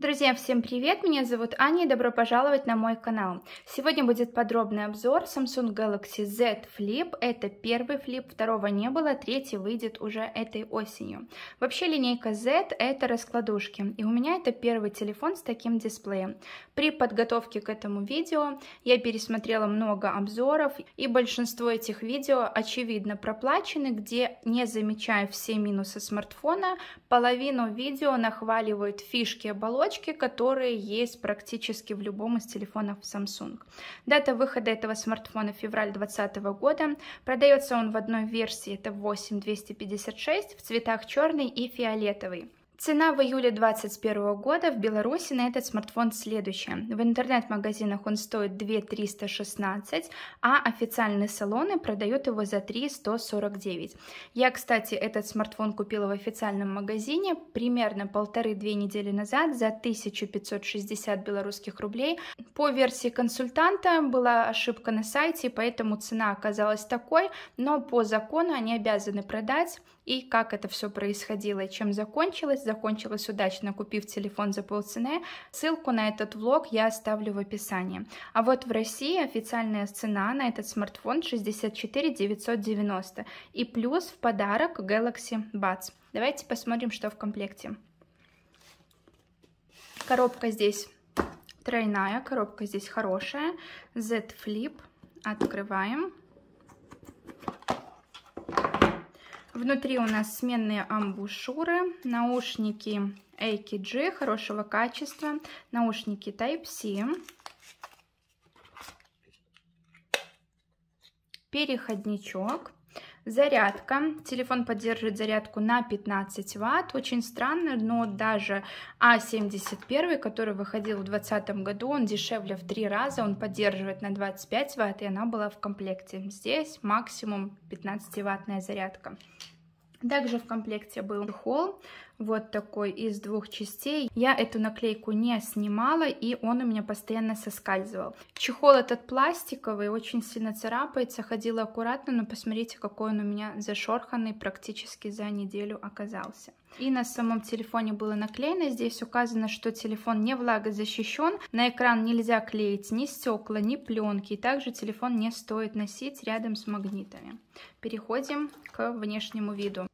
Друзья, всем привет! Меня зовут Аня и добро пожаловать на мой канал. Сегодня будет подробный обзор Samsung Galaxy Z Flip. Это первый флип, второго не было, третий выйдет уже этой осенью. Вообще линейка Z это раскладушки, и у меня это первый телефон с таким дисплеем. При подготовке к этому видео я пересмотрела много обзоров, и большинство этих видео очевидно проплачены, где не замечая все минусы смартфона, половину видео нахваливают фишки оболочки, точки, которые есть практически в любом из телефонов Samsung. Дата выхода этого смартфона февраль 2020 года. Продается он в одной версии, это 8256, в цветах черный и фиолетовый. Цена в июле 2021 года в Беларуси на этот смартфон следующая. В интернет-магазинах он стоит 2316, а официальные салоны продают его за 3149. Я, кстати, этот смартфон купила в официальном магазине примерно полторы-две недели назад за 1560 белорусских рублей. По версии консультанта была ошибка на сайте, поэтому цена оказалась такой, но по закону они обязаны продать и как это все происходило и чем закончилось. Закончилось удачно, купив телефон за полцены. Ссылку на этот влог я оставлю в описании. А вот в России официальная цена на этот смартфон 64 990 и плюс в подарок Galaxy Buds. Давайте посмотрим, что в комплекте. Коробка здесь тройная, коробка здесь хорошая. Z Flip. Открываем. Внутри у нас сменные амбушюры, наушники AKG хорошего качества, наушники Type-C. Переходничок зарядка. Телефон поддерживает зарядку на 15 ватт. Очень странно, но даже А71, который выходил в 2020 году, он дешевле в три раза, он поддерживает на 25 ватт, и она была в комплекте. Здесь максимум 15-ваттная зарядка. Также в комплекте был хол вот такой из двух частей. Я эту наклейку не снимала, и он у меня постоянно соскальзывал. Чехол этот пластиковый, очень сильно царапается, ходила аккуратно, но посмотрите, какой он у меня зашорханный практически за неделю оказался. И на самом телефоне было наклеено, здесь указано, что телефон не влагозащищен, на экран нельзя клеить ни стекла, ни пленки, и также телефон не стоит носить рядом с магнитами. Переходим к внешнему виду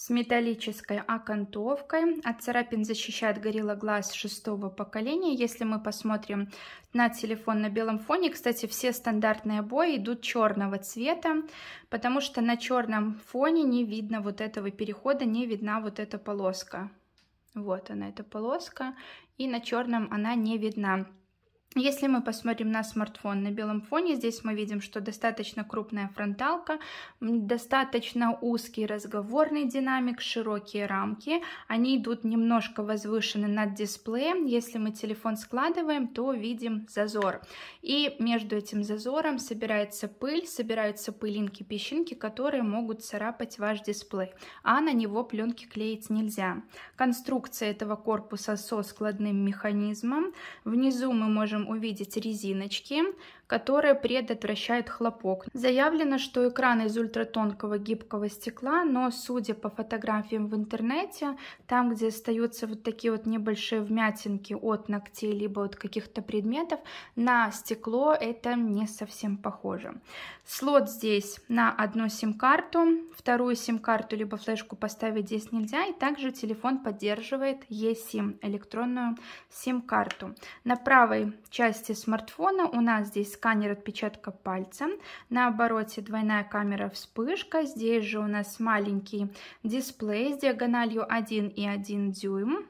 с металлической окантовкой. От царапин защищает Gorilla Glass шестого поколения. Если мы посмотрим на телефон на белом фоне, кстати, все стандартные обои идут черного цвета, потому что на черном фоне не видно вот этого перехода, не видна вот эта полоска. Вот она, эта полоска, и на черном она не видна. Если мы посмотрим на смартфон на белом фоне, здесь мы видим, что достаточно крупная фронталка, достаточно узкий разговорный динамик, широкие рамки. Они идут немножко возвышены над дисплеем. Если мы телефон складываем, то видим зазор. И между этим зазором собирается пыль, собираются пылинки-песчинки, которые могут царапать ваш дисплей, а на него пленки клеить нельзя. Конструкция этого корпуса со складным механизмом. Внизу мы можем можем увидеть резиночки которое предотвращает хлопок. Заявлено, что экран из ультратонкого гибкого стекла, но судя по фотографиям в интернете, там, где остаются вот такие вот небольшие вмятинки от ногтей либо от каких-то предметов, на стекло это не совсем похоже. Слот здесь на одну сим-карту, вторую сим-карту либо флешку поставить здесь нельзя, и также телефон поддерживает eSIM, электронную сим-карту. На правой части смартфона у нас здесь сканер отпечатка пальца. На обороте двойная камера вспышка. Здесь же у нас маленький дисплей с диагональю 1,1 дюйм.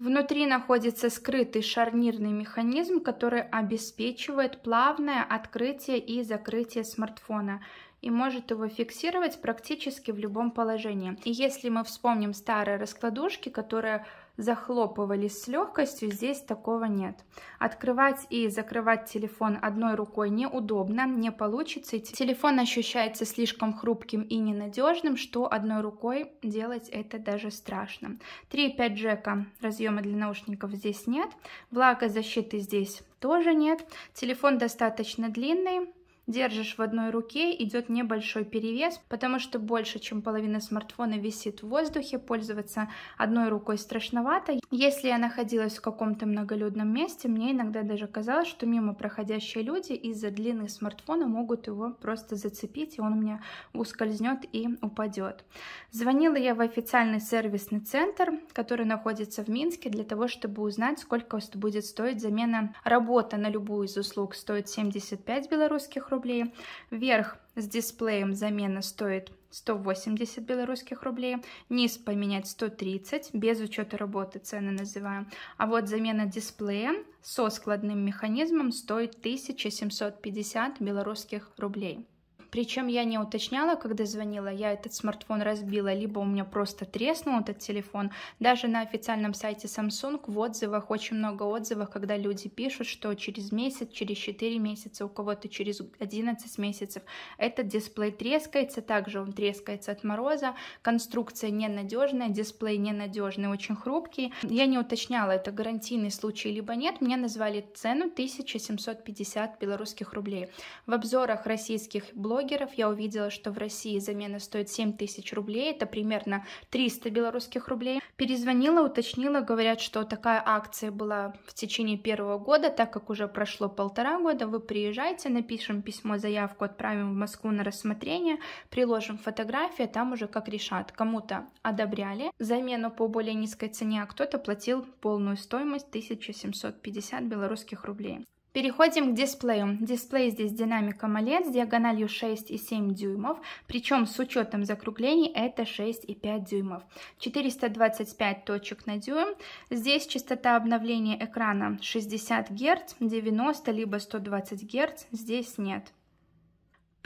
Внутри находится скрытый шарнирный механизм, который обеспечивает плавное открытие и закрытие смартфона и может его фиксировать практически в любом положении. И если мы вспомним старые раскладушки, которые захлопывались с легкостью, здесь такого нет. Открывать и закрывать телефон одной рукой неудобно, не получится. Телефон ощущается слишком хрупким и ненадежным, что одной рукой делать это даже страшно. 3,5 джека разъема для наушников здесь нет, влагозащиты здесь тоже нет. Телефон достаточно длинный, держишь в одной руке, идет небольшой перевес, потому что больше, чем половина смартфона висит в воздухе, пользоваться одной рукой страшновато. Если я находилась в каком-то многолюдном месте, мне иногда даже казалось, что мимо проходящие люди из-за длины смартфона могут его просто зацепить, и он у меня ускользнет и упадет. Звонила я в официальный сервисный центр, который находится в Минске, для того, чтобы узнать, сколько будет стоить замена работа на любую из услуг. Стоит 75 белорусских рублей, рублей. Вверх с дисплеем замена стоит 180 белорусских рублей, низ поменять 130, без учета работы цены называем. А вот замена дисплея со складным механизмом стоит 1750 белорусских рублей. Причем я не уточняла, когда звонила, я этот смартфон разбила, либо у меня просто треснул этот телефон. Даже на официальном сайте Samsung в отзывах очень много отзывов, когда люди пишут, что через месяц, через 4 месяца, у кого-то через 11 месяцев этот дисплей трескается, также он трескается от мороза, конструкция ненадежная, дисплей ненадежный, очень хрупкий. Я не уточняла, это гарантийный случай либо нет, мне назвали цену 1750 белорусских рублей. В обзорах российских блогеров блогеров. Я увидела, что в России замена стоит 7 тысяч рублей, это примерно 300 белорусских рублей. Перезвонила, уточнила, говорят, что такая акция была в течение первого года, так как уже прошло полтора года, вы приезжайте, напишем письмо, заявку, отправим в Москву на рассмотрение, приложим фотографии, там уже как решат. Кому-то одобряли замену по более низкой цене, а кто-то платил полную стоимость 1750 белорусских рублей. Переходим к дисплею. Дисплей здесь динамиком OLED с диагональю 6,7 дюймов, причем с учетом закруглений это 6,5 дюймов. 425 точек на дюйм. Здесь частота обновления экрана 60 Гц, 90 либо 120 Гц, здесь нет.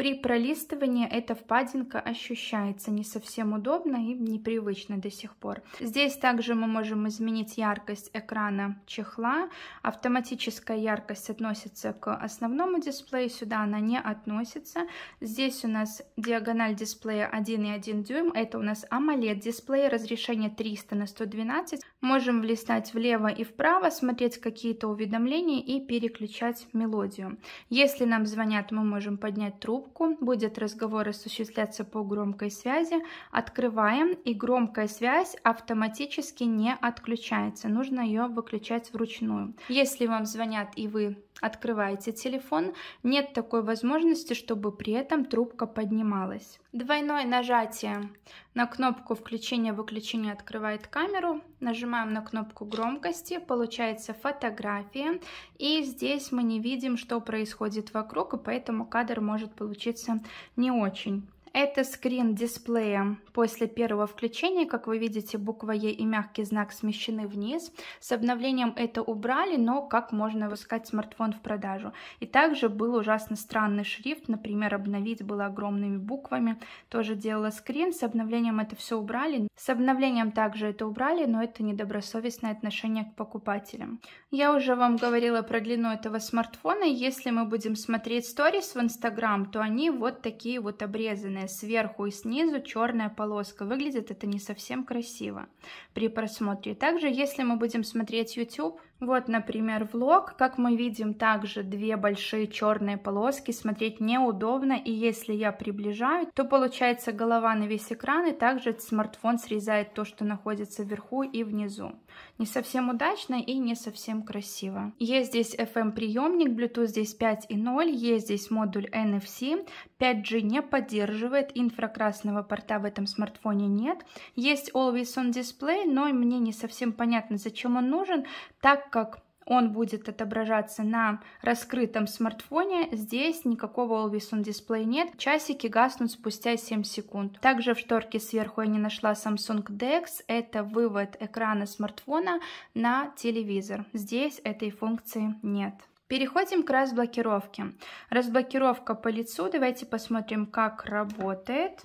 При пролистывании эта впадинка ощущается не совсем удобно и непривычно до сих пор. Здесь также мы можем изменить яркость экрана чехла. Автоматическая яркость относится к основному дисплею, сюда она не относится. Здесь у нас диагональ дисплея 1,1 дюйм, это у нас AMOLED дисплей, разрешение 300 на 112. Можем влистать влево и вправо, смотреть какие-то уведомления и переключать мелодию. Если нам звонят, мы можем поднять трубку трубку, будет разговор осуществляться по громкой связи. Открываем, и громкая связь автоматически не отключается, нужно ее выключать вручную. Если вам звонят и вы открываете телефон, нет такой возможности, чтобы при этом трубка поднималась. Двойное нажатие на кнопку включения-выключения открывает камеру, нажимаем на кнопку громкости, получается фотография, и здесь мы не видим, что происходит вокруг, и поэтому кадр может получиться не очень. Это скрин дисплея. После первого включения, как вы видите, буква Е и мягкий знак смещены вниз. С обновлением это убрали, но как можно выскать смартфон в продажу. И также был ужасно странный шрифт, например, обновить было огромными буквами. Тоже делала скрин, с обновлением это все убрали. С обновлением также это убрали, но это недобросовестное отношение к покупателям. Я уже вам говорила про длину этого смартфона. Если мы будем смотреть сторис в Инстаграм, то они вот такие вот обрезанные черная, сверху и снизу черная полоска. Выглядит это не совсем красиво при просмотре. Также, если мы будем смотреть YouTube, вот, например, влог, как мы видим, также две большие черные полоски, смотреть неудобно, и если я приближаю, то получается голова на весь экран, и также смартфон срезает то, что находится вверху и внизу. Не совсем удачно и не совсем красиво. Есть здесь FM-приемник, Bluetooth здесь 5.0, есть здесь модуль NFC, 5G не поддерживает, инфракрасного порта в этом смартфоне нет. Есть Always On Display, но мне не совсем понятно, зачем он нужен, так как он будет отображаться на раскрытом смартфоне. Здесь никакого Always On Display нет. Часики гаснут спустя 7 секунд. Также в шторке сверху я не нашла Samsung DeX. Это вывод экрана смартфона на телевизор. Здесь этой функции нет. Переходим к разблокировке. Разблокировка по лицу. Давайте посмотрим, как работает.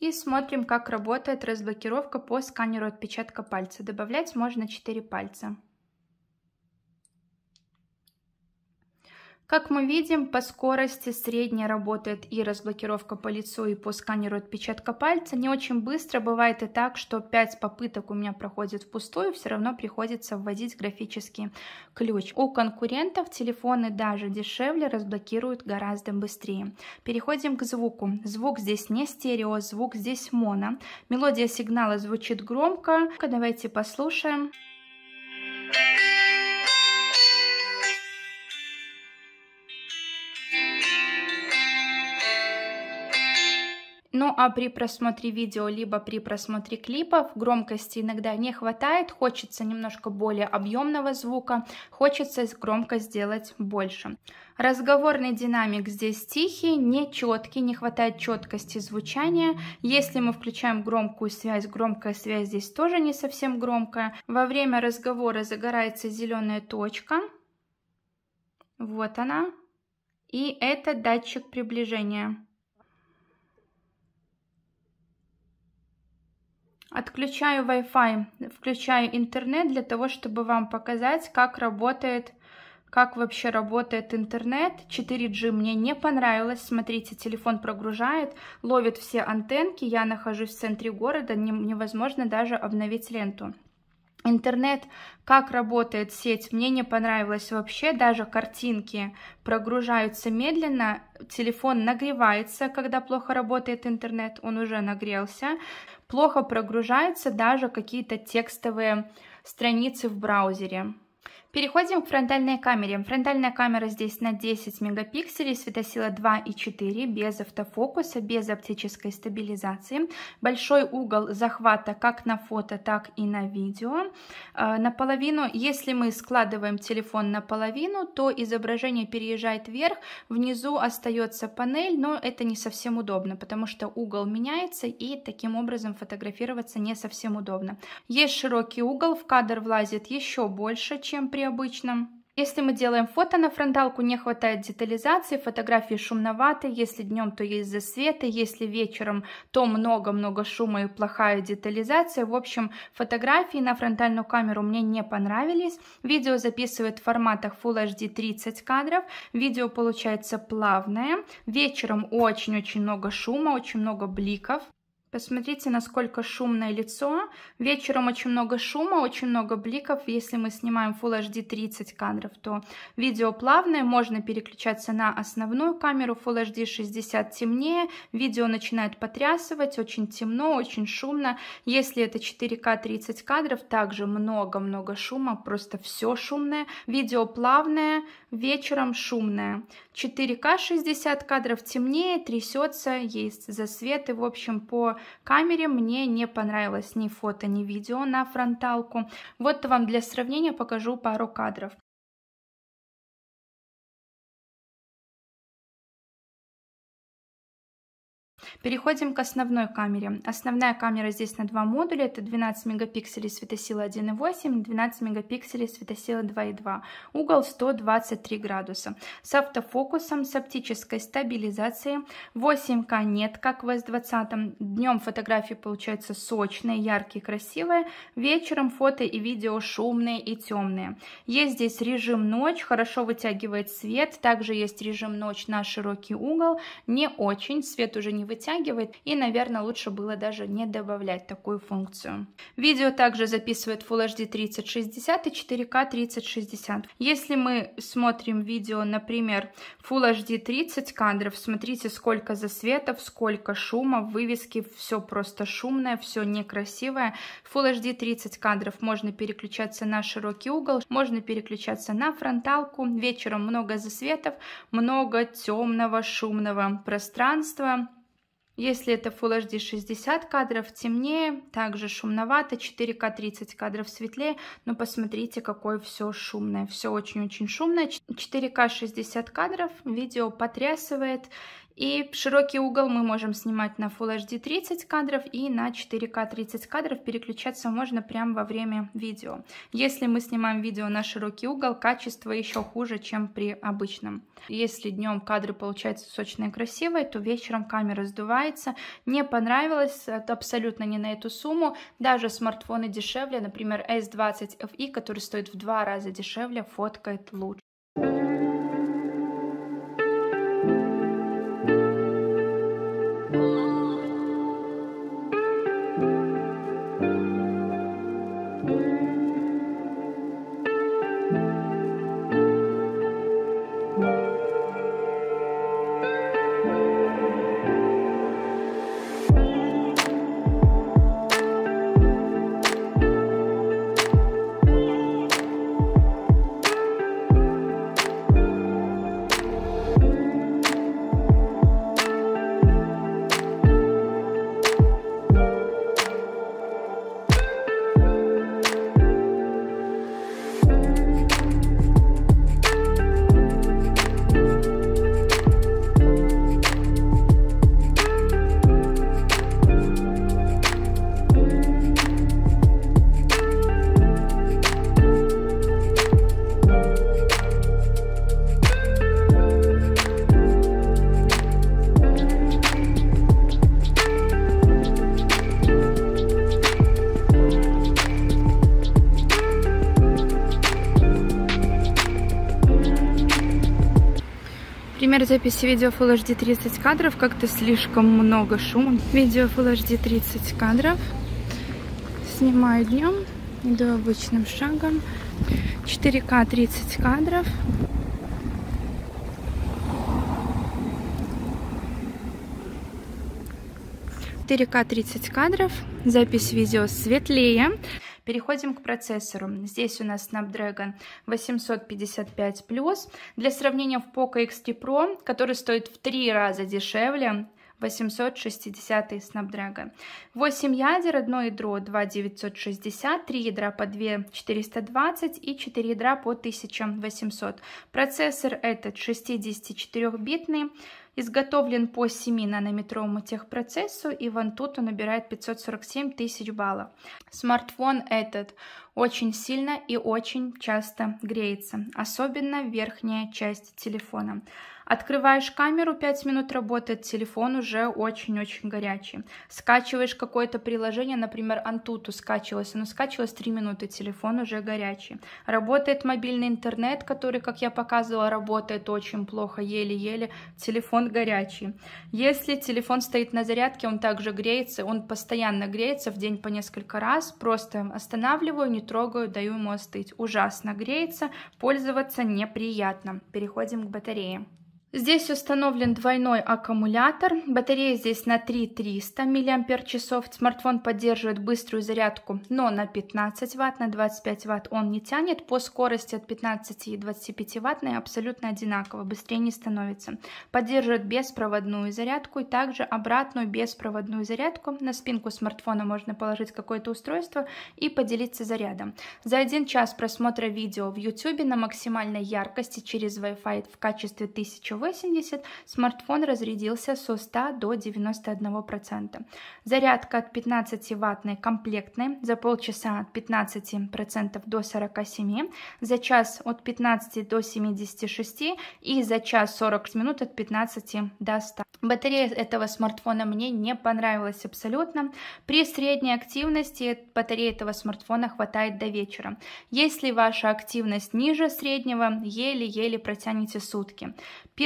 И смотрим, как работает разблокировка по сканеру отпечатка пальца. Добавлять можно 4 пальца. Как мы видим, по скорости средняя работает и разблокировка по лицу, и по сканеру отпечатка пальца. Не очень быстро, бывает и так, что 5 попыток у меня проходит впустую, все равно приходится вводить графический ключ. У конкурентов телефоны даже дешевле разблокируют гораздо быстрее. Переходим к звуку. Звук здесь не стерео, звук здесь моно. Мелодия сигнала звучит громко. Давайте послушаем. Thank you. Ну а при просмотре видео, либо при просмотре клипов громкости иногда не хватает, хочется немножко более объемного звука, хочется громкость сделать больше. Разговорный динамик здесь тихий, не четкий, не хватает четкости звучания. Если мы включаем громкую связь, громкая связь здесь тоже не совсем громкая. Во время разговора загорается зеленая точка. Вот она. И это датчик приближения. Отключаю Wi-Fi, включаю интернет для того, чтобы вам показать, как работает, как вообще работает интернет. 4G мне не понравилось. Смотрите, телефон прогружает, ловит все антенки. Я нахожусь в центре города, невозможно даже обновить ленту. Интернет, как работает сеть, мне не понравилось вообще, даже картинки прогружаются медленно, телефон нагревается, когда плохо работает интернет, он уже нагрелся, плохо прогружаются даже какие-то текстовые страницы в браузере. Переходим к фронтальной камере. Фронтальная камера здесь на 10 мегапикселей, светосила 2 и 4, без автофокуса, без оптической стабилизации. Большой угол захвата как на фото, так и на видео. Э, наполовину, если мы складываем телефон наполовину, то изображение переезжает вверх, внизу остается панель, но это не совсем удобно, потому что угол меняется и таким образом фотографироваться не совсем удобно. Есть широкий угол, в кадр влазит еще больше, чем при при обычном. Если мы делаем фото на фронталку, не хватает детализации, фотографии шумноваты, если днем, то есть засветы, если вечером, то много-много шума и плохая детализация. В общем, фотографии на фронтальную камеру мне не понравились. Видео записывает в форматах Full HD 30 кадров, видео получается плавное, вечером очень-очень много шума, очень много бликов. Посмотрите, насколько шумное лицо. Вечером очень много шума, очень много бликов. Если мы снимаем Full HD 30 кадров, то видео плавное. Можно переключаться на основную камеру. Full HD 60 темнее. Видео начинает потрясывать. Очень темно, очень шумно. Если это 4К 30 кадров, также много-много шума. Просто все шумное. Видео плавное, вечером шумное. 4К 60 кадров темнее, трясется, есть засветы. В общем, по камере. Мне не понравилось ни фото, ни видео на фронталку. Вот вам для сравнения покажу пару кадров. Переходим к основной камере. Основная камера здесь на два модуля. Это 12 мегапикселей светосила 1.8, 12 мегапикселей светосила 2.2. Угол 123 градуса. С автофокусом, с оптической стабилизацией. 8К нет, как в S20. Днем фотографии получаются сочные, яркие, красивые. Вечером фото и видео шумные и темные. Есть здесь режим ночь, хорошо вытягивает свет. Также есть режим ночь на широкий угол. Не очень, свет уже не вытягивает оттягивает, и, наверное, лучше было даже не добавлять такую функцию. Видео также записывает Full HD 3060 и 4К 3060. Если мы смотрим видео, например, Full HD 30 кадров, смотрите, сколько засветов, сколько шума, вывески, все просто шумное, все некрасивое. Full HD 30 кадров можно переключаться на широкий угол, можно переключаться на фронталку. Вечером много засветов, много темного, шумного пространства, если это Full HD 60 кадров, темнее, также шумновато, 4К 30 кадров светлее, но посмотрите, какое все шумное, все очень-очень шумное. 4К 60 кадров, видео потрясывает, и широкий угол мы можем снимать на Full HD 30 кадров и на 4 k 30 кадров. Переключаться можно прямо во время видео. Если мы снимаем видео на широкий угол, качество еще хуже, чем при обычном. Если днем кадры получаются сочные и красивые, то вечером камера сдувается. Не понравилось, это абсолютно не на эту сумму. Даже смартфоны дешевле, например, S20 FE, который стоит в два раза дешевле, фоткает лучше. Размер записи видео Full HD 30 кадров. Как-то слишком много шума. Видео Full HD 30 кадров. Снимаю днем. Иду обычным шагом. 4К 30 кадров. к 30 кадров, запись видео светлее. Переходим к процессору. Здесь у нас Snapdragon 855+. Для сравнения в Poco X3 Pro, который стоит в три раза дешевле, 860 Snapdragon. 8 ядер, 1 ядро 2960, 3 ядра по 2420 и 4 ядра по 1800. Процессор этот 64-битный, Изготовлен по 7 нанометровому техпроцессу, и вон тут он набирает 547 тысяч баллов. Смартфон этот очень сильно и очень часто греется, особенно верхняя часть телефона. Открываешь камеру, 5 минут работает, телефон уже очень-очень горячий. Скачиваешь какое-то приложение, например, Antutu скачивалось, оно скачивалось 3 минуты, телефон уже горячий. Работает мобильный интернет, который, как я показывала, работает очень плохо, еле-еле, телефон горячий. Если телефон стоит на зарядке, он также греется, он постоянно греется в день по несколько раз, просто останавливаю, не трогаю, даю ему остыть. Ужасно греется, пользоваться неприятно. Переходим к батарее. Здесь установлен двойной аккумулятор, батарея здесь на 3300 мАч, смартфон поддерживает быструю зарядку, но на 15 Вт, на 25 Вт он не тянет, по скорости от 15 и 25 Вт абсолютно одинаково, быстрее не становится. Поддерживает беспроводную зарядку и также обратную беспроводную зарядку, на спинку смартфона можно положить какое-то устройство и поделиться зарядом. За один час просмотра видео в YouTube на максимальной яркости через Wi-Fi в качестве 1000 80, смартфон разрядился со 100 до 91%. Зарядка от 15 ваттной комплектной за полчаса от 15% до 47, за час от 15 до 76 и за час 40 минут от 15 до 100. Батарея этого смартфона мне не понравилась абсолютно. При средней активности батареи этого смартфона хватает до вечера. Если ваша активность ниже среднего, еле-еле протянете сутки.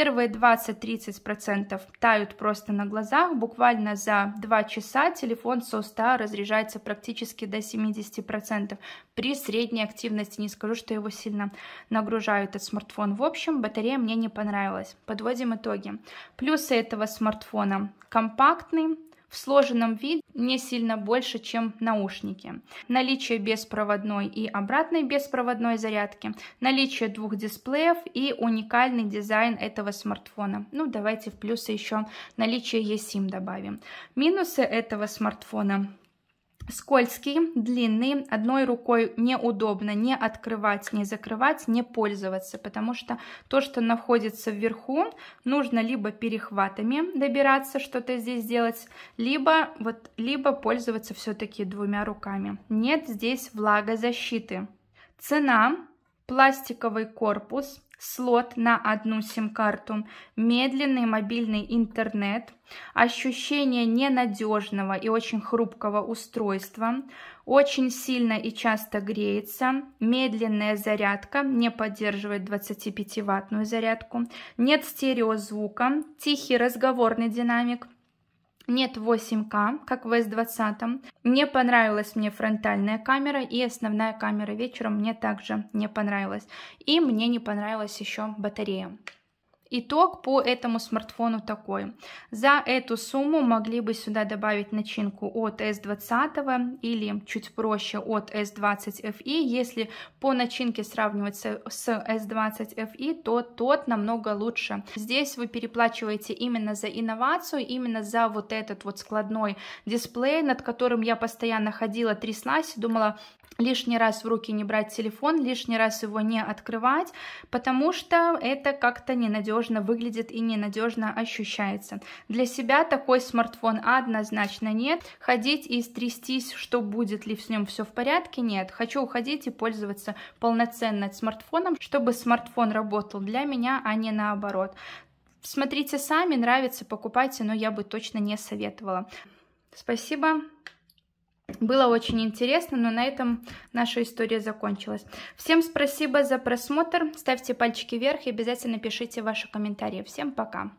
Первые 20-30% тают просто на глазах. Буквально за 2 часа телефон со 100 разряжается практически до 70%. При средней активности не скажу, что его сильно нагружают. этот смартфон. В общем, батарея мне не понравилась. Подводим итоги. Плюсы этого смартфона. Компактный, в сложенном виде не сильно больше, чем наушники. Наличие беспроводной и обратной беспроводной зарядки, наличие двух дисплеев и уникальный дизайн этого смартфона. Ну, давайте в плюсы еще наличие eSIM добавим. Минусы этого смартфона скользкий, длинный, одной рукой неудобно не открывать, не закрывать, не пользоваться, потому что то, что находится вверху, нужно либо перехватами добираться, что-то здесь делать, либо, вот, либо пользоваться все-таки двумя руками. Нет здесь влагозащиты. Цена, пластиковый корпус, слот на одну сим-карту, медленный мобильный интернет, ощущение ненадежного и очень хрупкого устройства, очень сильно и часто греется, медленная зарядка, не поддерживает 25-ваттную зарядку, нет стереозвука, тихий разговорный динамик, нет 8К, как в S20. Не понравилась мне фронтальная камера и основная камера вечером мне также не понравилась. И мне не понравилась еще батарея. Итог по этому смартфону такой. За эту сумму могли бы сюда добавить начинку от S20 или чуть проще от S20FE. Если по начинке сравнивать с S20FE, то тот намного лучше. Здесь вы переплачиваете именно за инновацию, именно за вот этот вот складной дисплей, над которым я постоянно ходила, тряслась и думала, лишний раз в руки не брать телефон, лишний раз его не открывать, потому что это как-то ненадежно ненадежно выглядит и ненадежно ощущается. Для себя такой смартфон однозначно нет. Ходить и стрястись, что будет ли с ним все в порядке, нет. Хочу уходить и пользоваться полноценным смартфоном, чтобы смартфон работал для меня, а не наоборот. Смотрите сами, нравится, покупайте, но я бы точно не советовала. Спасибо. Было очень интересно, но на этом наша история закончилась. Всем спасибо за просмотр, ставьте пальчики вверх и обязательно пишите ваши комментарии. Всем пока!